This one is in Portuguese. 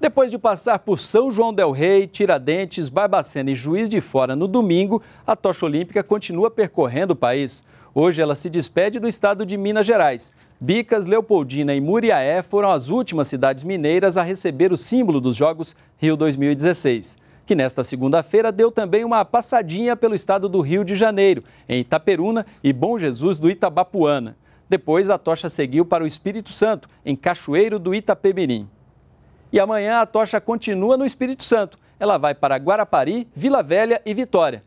Depois de passar por São João del Rei, Tiradentes, Barbacena e Juiz de Fora no domingo, a tocha olímpica continua percorrendo o país. Hoje ela se despede do estado de Minas Gerais. Bicas, Leopoldina e Muriaé foram as últimas cidades mineiras a receber o símbolo dos Jogos Rio 2016, que nesta segunda-feira deu também uma passadinha pelo estado do Rio de Janeiro, em Itaperuna e Bom Jesus do Itabapuana. Depois, a tocha seguiu para o Espírito Santo, em Cachoeiro do Itapemirim. E amanhã a tocha continua no Espírito Santo. Ela vai para Guarapari, Vila Velha e Vitória.